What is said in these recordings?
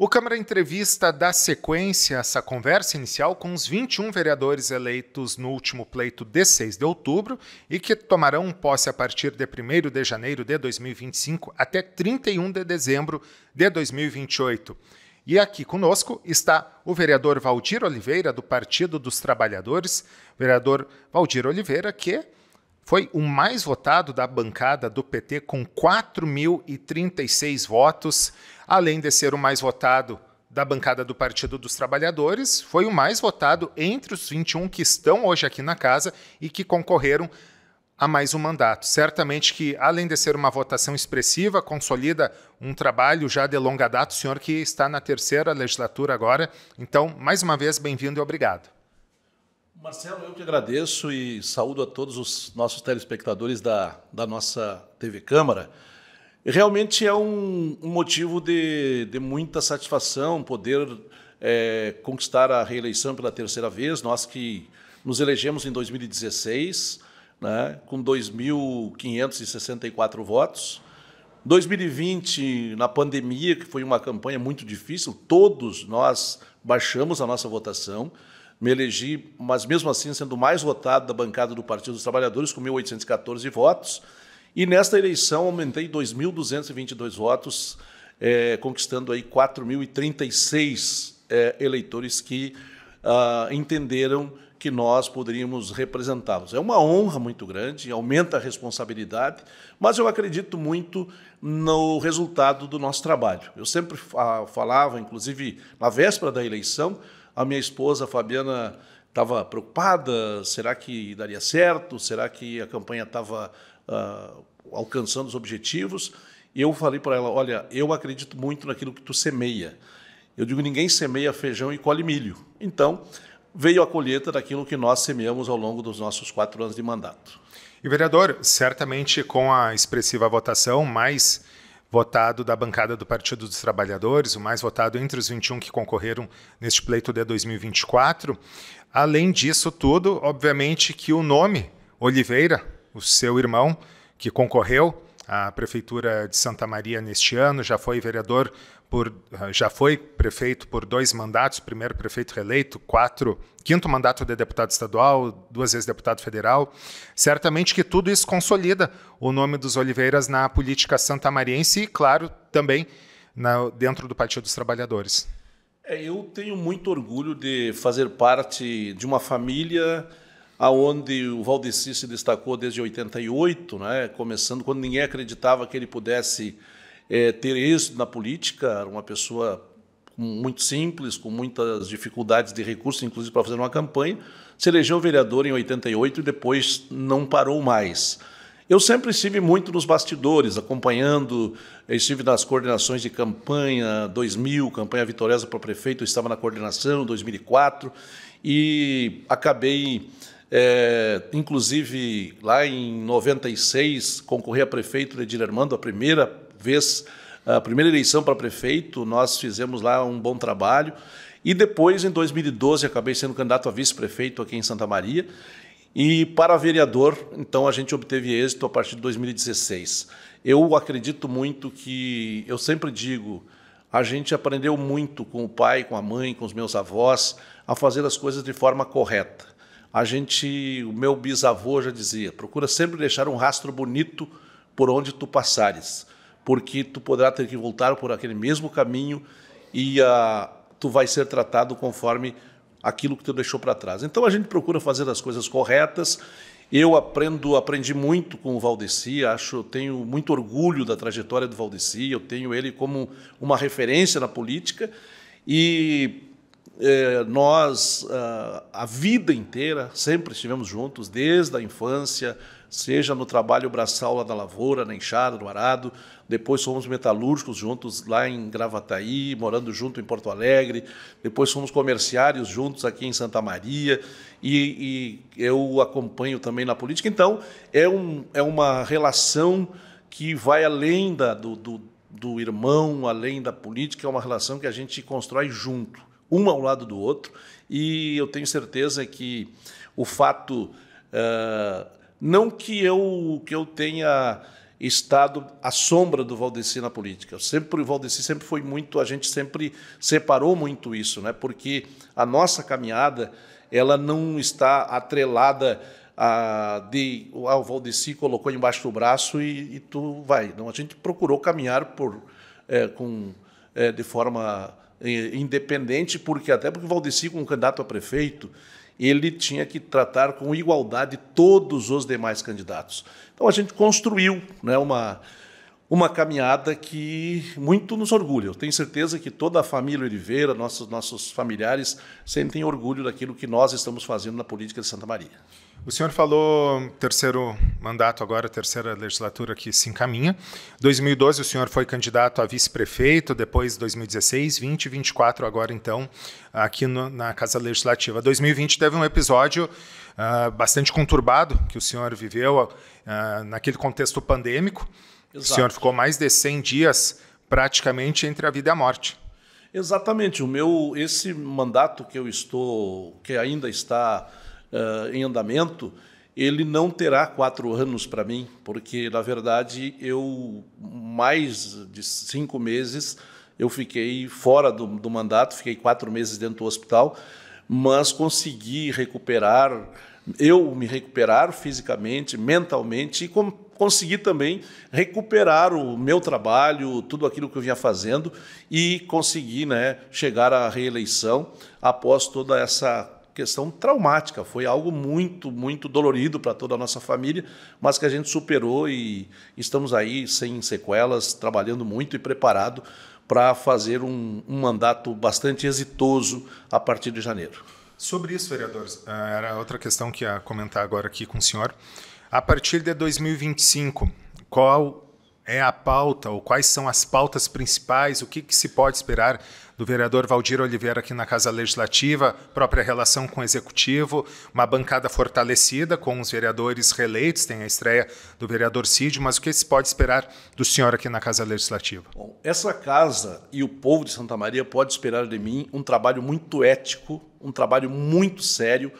O Câmara Entrevista dá sequência a essa conversa inicial com os 21 vereadores eleitos no último pleito de 6 de outubro e que tomarão posse a partir de 1 de janeiro de 2025 até 31 de dezembro de 2028. E aqui conosco está o vereador Valdir Oliveira, do Partido dos Trabalhadores, vereador Valdir Oliveira, que foi o mais votado da bancada do PT com 4.036 votos, além de ser o mais votado da bancada do Partido dos Trabalhadores, foi o mais votado entre os 21 que estão hoje aqui na casa e que concorreram a mais um mandato. Certamente que, além de ser uma votação expressiva, consolida um trabalho já de longa data, o senhor que está na terceira legislatura agora. Então, mais uma vez, bem-vindo e obrigado. Marcelo, eu que agradeço e saúdo a todos os nossos telespectadores da, da nossa TV Câmara. Realmente é um, um motivo de, de muita satisfação poder é, conquistar a reeleição pela terceira vez. Nós que nos elegemos em 2016, né, com 2.564 votos. 2020, na pandemia, que foi uma campanha muito difícil, todos nós baixamos a nossa votação me elegi, mas mesmo assim sendo mais votado da bancada do Partido dos Trabalhadores, com 1.814 votos. E nesta eleição aumentei 2.222 votos, é, conquistando aí 4.036 é, eh, eleitores que ah, entenderam que nós poderíamos representá-los. É uma honra muito grande, aumenta a responsabilidade, mas eu acredito muito no resultado do nosso trabalho. Eu sempre falava, inclusive na véspera da eleição, a minha esposa, a Fabiana, estava preocupada: será que daria certo? Será que a campanha estava uh, ah, alcançando os objetivos? E eu falei para ela: olha, eu acredito muito naquilo que tu semeia. Eu digo: ninguém semeia feijão e colhe milho. Então, veio a colheita daquilo que nós semeamos ao longo dos nossos quatro anos de mandato. E vereador, certamente com a expressiva votação, mais votado da bancada do Partido dos Trabalhadores, o mais votado entre os 21 que concorreram neste pleito de 2024. Além disso tudo, obviamente que o nome Oliveira, o seu irmão que concorreu à prefeitura de Santa Maria neste ano, já foi vereador por, ah, já foi prefeito por dois mandatos, primeiro prefeito reeleito, quatro, quinto mandato de deputado estadual, duas vezes deputado federal. Certamente que tudo isso consolida o nome dos Oliveiras na política santamariense e, claro, também na, dentro do Partido dos Trabalhadores. É, eu tenho muito orgulho de fazer parte de uma família aonde o Valdeci se destacou desde 88, né, começando quando ninguém acreditava que ele pudesse é, ter êxito na política, era uma pessoa muito simples, com muitas dificuldades de recursos, inclusive para fazer uma campanha, se elegeu vereador em 88 e depois não parou mais. Eu sempre estive muito nos bastidores, acompanhando, eh, estive nas coordenações de campanha 2000, campanha vitoriosa para prefeito, eu estava na coordenação 2004 e acabei, é, inclusive, lá em 96, concorri a prefeito de Dilermando, a primeira vez, a primeira eleição para prefeito, nós fizemos lá um bom trabalho. E depois, em 2012, acabei sendo candidato a vice-prefeito aqui em Santa Maria. E para vereador, então a gente obteve êxito a partir de 2016. Eu acredito muito que, eu sempre digo, a gente aprendeu muito com o pai, com a mãe, com os meus avós, a fazer as coisas de forma correta. A gente, o meu bisavô já dizia, procura sempre deixar um rastro bonito por onde tu passares porque tu poderá ter que voltar por aquele mesmo caminho e uh, tu vai ser tratado conforme aquilo que tu deixou para trás. Então a gente procura fazer as coisas corretas. Eu aprendo, aprendi muito com o Valdeci, acho, tenho muito orgulho da trajetória do Valdeci, eu tenho ele como uma referência na política e eh, nós, ah, a vida inteira, sempre estivemos juntos, desde a infância, seja no trabalho braçal lá na lavoura, na enxada, no arado. Depois fomos metalúrgicos juntos lá em Gravataí, morando junto em Porto Alegre. Depois fomos comerciários juntos aqui em Santa Maria. E, e eu acompanho também na política. Então, é, um, é uma relação que vai além da, do, do, do irmão, além da política, é uma relação que a gente constrói junto, um ao lado do outro. E eu tenho certeza que o fato. Uh, não que eu, que eu tenha estado à sombra do Valdeci na política. sempre o Valdeci sempre foi muito, a gente sempre separou muito isso, né? Porque a nossa caminhada ela não está atrelada a de ah, o Valdeci colocou embaixo do braço e, e tu vai. Não, a gente procurou caminhar por é, com é, de forma eh, independente, porque até porque o Valdeci, como candidato a prefeito, ele tinha que tratar com igualdade todos os demais candidatos. Então a gente construiu né, uma, uma caminhada que muito nos orgulha. Eu tenho certeza que toda a família Oliveira, nossos, nossos familiares, sentem orgulho daquilo que nós estamos fazendo na política de Santa Maria. O senhor falou terceiro mandato agora, terceira legislatura que se encaminha. 2012 o senhor foi candidato a vice-prefeito, depois 2016, 20, 24 agora então aqui no, na Casa Legislativa. 2020 teve um episódio uh, bastante conturbado que o senhor viveu uh, naquele contexto pandêmico. Exato. O senhor ficou mais de 100 dias praticamente entre a vida e a morte. Exatamente, o meu esse mandato que eu estou, que ainda está uh, em andamento, ele não terá quatro anos para mim, porque, na verdade, eu, mais de cinco meses, eu fiquei fora do, do mandato, fiquei quatro meses dentro do hospital, mas consegui recuperar, eu me recuperar fisicamente, mentalmente e com, consegui também recuperar o meu trabalho, tudo aquilo que eu vinha fazendo e consegui né, chegar à reeleição após toda essa questão traumática. Foi algo muito, muito dolorido para toda a nossa família, mas que a gente superou e estamos aí sem sequelas, trabalhando muito e preparado para fazer um, um, mandato bastante exitoso a partir de janeiro. Sobre isso, vereadores, eh, era outra questão que ia comentar agora aqui com o senhor. A partir de 2025, qual é a pauta, ou quais são as pautas principais, o que, que se pode esperar do vereador Valdir Oliveira aqui na Casa Legislativa, própria relação com o Executivo, uma bancada fortalecida com os vereadores reeleitos, tem a estreia do vereador Cid, mas o que se pode esperar do senhor aqui na Casa Legislativa? Bom, essa casa e o povo de Santa Maria pode esperar de mim um trabalho muito ético, um trabalho muito sério,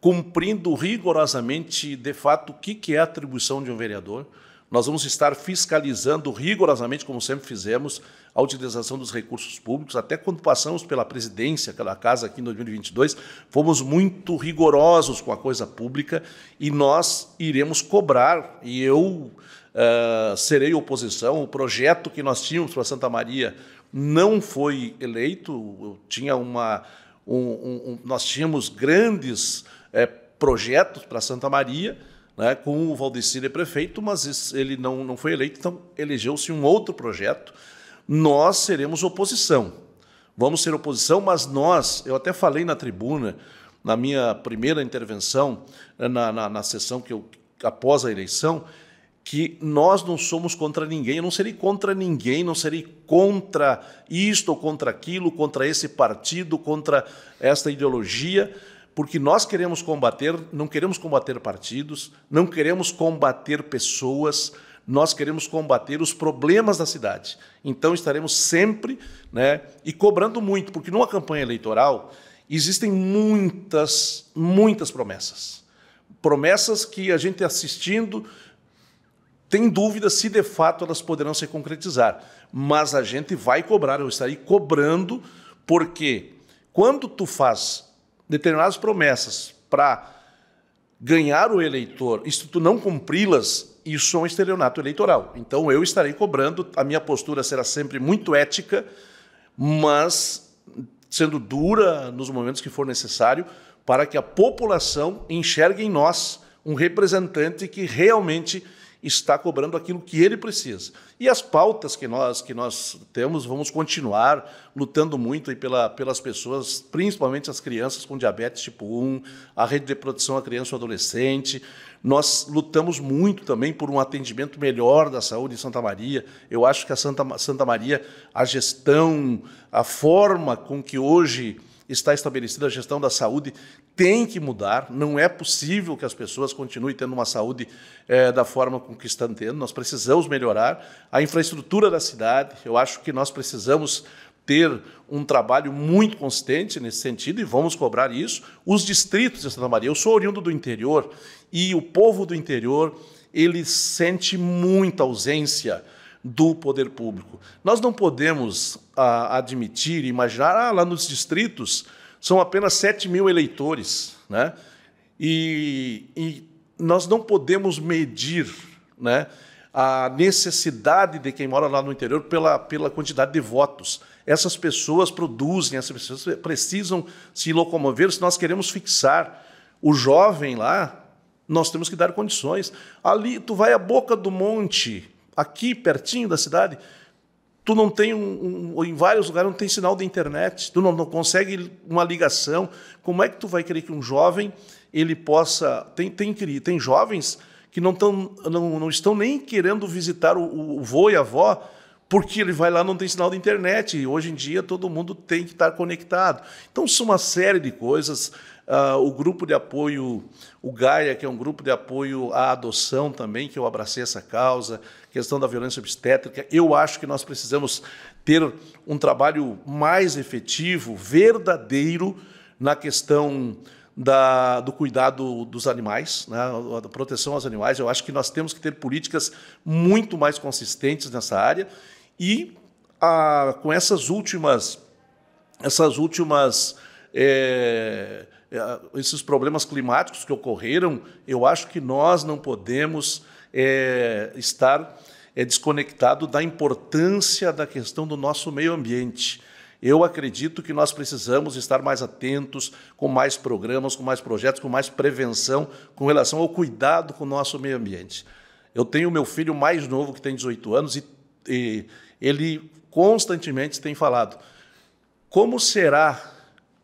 cumprindo rigorosamente, de fato, o que é a atribuição de um vereador, nós vamos estar fiscalizando rigorosamente, como sempre fizemos, a utilização dos recursos públicos. Até quando passamos pela presidência, pela casa aqui em 2022, fomos muito rigorosos com a coisa pública e nós iremos cobrar, e eu uh, serei oposição, o projeto que nós tínhamos para Santa Maria não foi eleito, tinha uma, um, um, nós tínhamos grandes é, projetos para Santa Maria, né, com o Valdecir é prefeito, mas ele não, não foi eleito, então elegeu-se um outro projeto. Nós seremos oposição. Vamos ser oposição, mas nós, eu até falei na tribuna, na minha primeira intervenção, né, na, na, na sessão que eu, após a eleição, que nós não somos contra ninguém, eu não serei contra ninguém, não serei contra isto ou contra aquilo, contra esse partido, contra esta ideologia, porque nós queremos combater, não queremos combater partidos, não queremos combater pessoas, nós queremos combater os problemas da cidade. Então estaremos sempre né, e cobrando muito, porque numa campanha eleitoral existem muitas, muitas promessas. Promessas que a gente assistindo tem dúvida se de fato elas poderão se concretizar. Mas a gente vai cobrar, eu estarei cobrando, porque quando tu faz determinadas promessas para ganhar o eleitor, e se tu não cumpri-las, isso é um estelionato eleitoral. Então eu estarei cobrando, a minha postura será sempre muito ética, mas sendo dura nos momentos que for necessário, para que a população enxergue em nós um representante que realmente está cobrando aquilo que ele precisa. E as pautas que nós, que nós temos, vamos continuar lutando muito pela, pelas pessoas, principalmente as crianças com diabetes tipo 1, a rede de proteção à criança e adolescente. Nós lutamos muito também por um atendimento melhor da saúde em Santa Maria. Eu acho que a Santa, Santa Maria, a gestão, a forma com que hoje está estabelecida a gestão da saúde tem que mudar. Não é possível que as pessoas continuem tendo uma saúde é, da forma com que estão tendo. Nós precisamos melhorar a infraestrutura da cidade. Eu acho que nós precisamos ter um trabalho muito consistente nesse sentido e vamos cobrar isso. Os distritos de Santa Maria, eu sou oriundo do interior e o povo do interior ele sente muita ausência do poder público. Nós não podemos ah, admitir, imaginar, ah, lá nos distritos são apenas 7 mil eleitores, né? E, e nós não podemos medir, né? a necessidade de quem mora lá no interior pela, pela quantidade de votos. Essas pessoas produzem, essas pessoas precisam se locomover. Se nós queremos fixar o jovem lá, nós temos que dar condições. Ali, tu vai à boca do monte, aqui pertinho da cidade, tu não tem um, um, em vários lugares não tem sinal de internet, tu não, não, consegue uma ligação. Como é que tu vai querer que um jovem ele possa tem tem tem jovens que não, tão, não, não estão nem querendo visitar o, o vô e a avó porque ele vai lá não tem sinal de internet. E hoje em dia todo mundo tem que estar conectado. Então são uma série de coisas. Uh, o grupo de apoio, o Gaia, que é um grupo de apoio à adoção também, que eu abracei essa causa questão da violência obstétrica. Eu acho que nós precisamos ter um trabalho mais efetivo, verdadeiro, na questão da, do cuidado dos animais, né, da proteção aos animais. Eu acho que nós temos que ter políticas muito mais consistentes nessa área. E a, com essas últimas, essas últimas é, esses problemas climáticos que ocorreram, eu acho que nós não podemos é, estar é, desconectado da importância da questão do nosso meio ambiente. Eu acredito que nós precisamos estar mais atentos, com mais programas, com mais projetos, com mais prevenção com relação ao cuidado com o nosso meio ambiente. Eu tenho meu filho mais novo, que tem 18 anos, e, e ele constantemente tem falado: como será,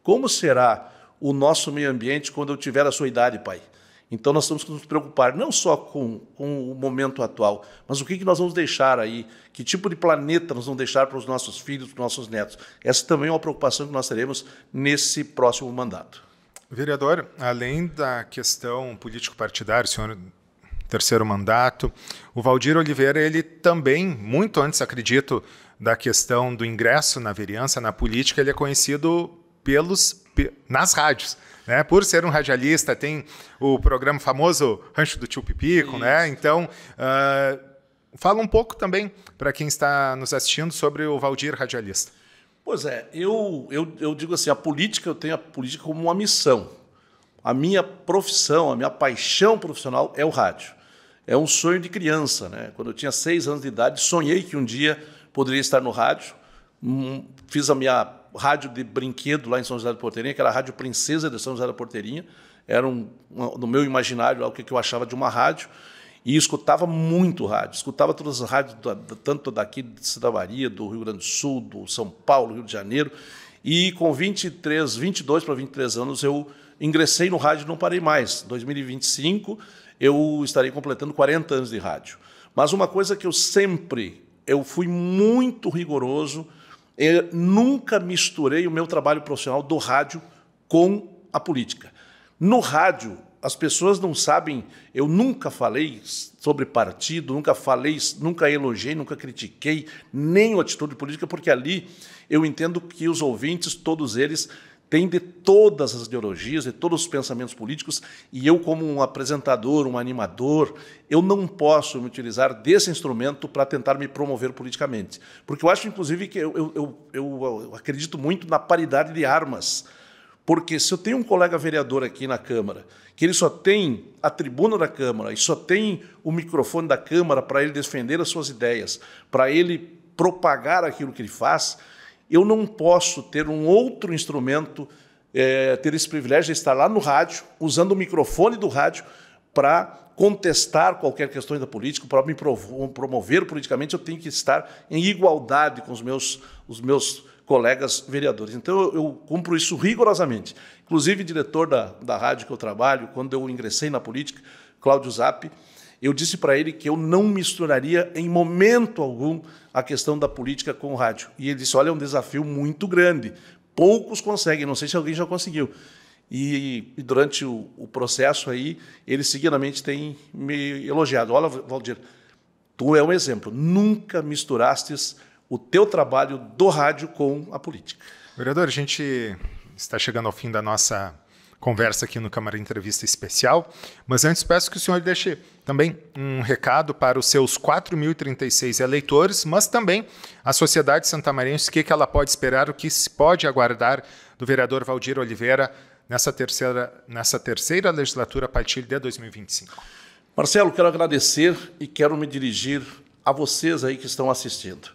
como será o nosso meio ambiente quando eu tiver a sua idade, pai? Então, nós temos que nos preocupar não só com, com o momento atual, mas o que, que nós vamos deixar aí, que tipo de planeta nós vamos deixar para os nossos filhos, para os nossos netos. Essa também é uma preocupação que nós teremos nesse próximo mandato. Vereador, além da questão político-partidária, senhor terceiro mandato, o Valdir Oliveira, ele também, muito antes, acredito, da questão do ingresso na vereança, na política, ele é conhecido pelos nas rádios. Né? Por ser um radialista, tem o programa famoso Rancho do Tio Pipico, né? Isso. né? Então, uh, fala um pouco também para quem está nos assistindo sobre o Valdir Radialista. Pois é, eu, eu, eu digo assim, a política, eu tenho a política como uma missão. A minha profissão, a minha paixão profissional é o rádio. É um sonho de criança, né? Quando eu tinha seis anos de idade, sonhei que um dia poderia estar no rádio Hum, fiz a minha rádio de brinquedo lá em São José da Porteirinha, que era a Rádio Princesa de São José da Porteirinha. Era, um, no meu imaginário, lá, o que eu achava de uma rádio. E escutava muito rádio. Escutava todas as rádios, tanto daqui de Santa Maria, do Rio Grande do Sul, do São Paulo, Rio de Janeiro. E com 23, 22 para 23 anos, eu ingressei no rádio e não parei mais. 2025, eu estarei completando 40 anos de rádio. Mas uma coisa que eu sempre... Eu fui muito rigoroso eu nunca misturei o meu trabalho profissional do rádio com a política. No rádio, as pessoas não sabem, eu nunca falei sobre partido, nunca falei, nunca elogiei, nunca critiquei nem a atitude política, porque ali eu entendo que os ouvintes, todos eles, tem de todas as ideologias, de todos os pensamentos políticos, e eu, como um apresentador, um animador, eu não posso me utilizar desse instrumento para tentar me promover politicamente. Porque eu acho, inclusive, que eu, eu, eu acredito muito na paridade de armas. Porque se eu tenho um colega vereador aqui na Câmara, que ele só tem a tribuna da Câmara e só tem o microfone da Câmara para ele defender as suas ideias, para ele propagar aquilo que ele faz, eu não posso ter um outro instrumento, é, ter esse privilégio de estar lá no rádio, usando o microfone do rádio, para contestar qualquer questão da política, para me promover politicamente, eu tenho que estar em igualdade com os meus, os meus colegas vereadores. Então, eu, eu cumpro isso rigorosamente. Inclusive, diretor da, da rádio que eu trabalho, quando eu ingressei na política, Cláudio Zapp, eu disse para ele que eu não misturaria em momento algum a questão da política com o rádio. E ele disse: olha, é um desafio muito grande. Poucos conseguem, não sei se alguém já conseguiu. E, e durante o, o, processo aí, ele seguidamente tem me elogiado. Olha, Valdir, tu é um exemplo. Nunca misturastes o teu trabalho do rádio com a política. Vereador, a gente está chegando ao fim da nossa conversa aqui no Câmara Entrevista Especial. Mas antes peço que o senhor deixe também um recado para os seus 4.036 eleitores, mas também a sociedade santamarense, o que, que ela pode esperar, o que se pode aguardar do vereador Valdir Oliveira nessa terceira, nessa terceira legislatura a partir de 2025. Marcelo, quero agradecer e quero me dirigir a vocês aí que estão assistindo.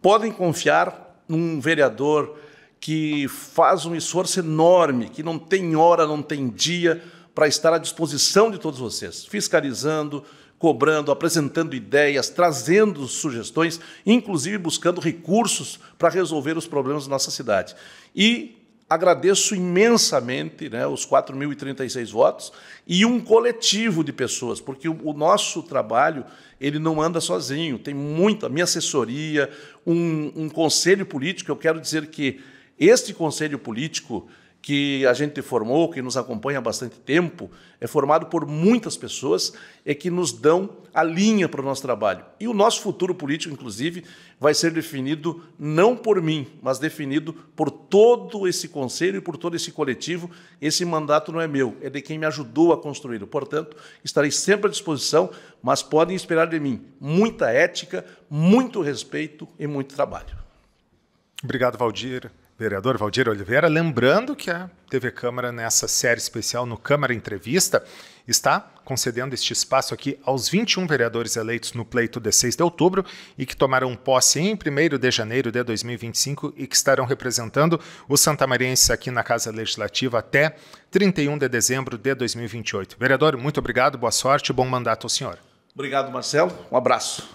Podem confiar num vereador que faz um esforço enorme, que não tem hora, não tem dia para estar à disposição de todos vocês, fiscalizando, cobrando, apresentando ideias, trazendo sugestões, inclusive buscando recursos para resolver os problemas da nossa cidade. E agradeço imensamente né, os 4.036 votos e um coletivo de pessoas, porque o, nosso trabalho ele não anda sozinho, tem muita minha assessoria, um, um conselho político. Eu quero dizer que este conselho político que a gente formou, que nos acompanha há bastante tempo, é formado por muitas pessoas e que nos dão a linha para o nosso trabalho. E o nosso futuro político, inclusive, vai ser definido não por mim, mas definido por todo esse conselho e por todo esse coletivo. Esse mandato não é meu, é de quem me ajudou a construí-lo. Portanto, estarei sempre à disposição, mas podem esperar de mim muita ética, muito respeito e muito trabalho. Obrigado, Valdir vereador Valdir Oliveira. Lembrando que a TV Câmara, nessa série especial no Câmara Entrevista, está concedendo este espaço aqui aos 21 vereadores eleitos no pleito de 6 de outubro e que tomarão posse em 1 de janeiro de 2025 e que estarão representando os santamarienses aqui na Casa Legislativa até 31 de dezembro de 2028. Vereador, muito obrigado, boa sorte e bom mandato ao senhor. Obrigado, Marcelo. Um abraço.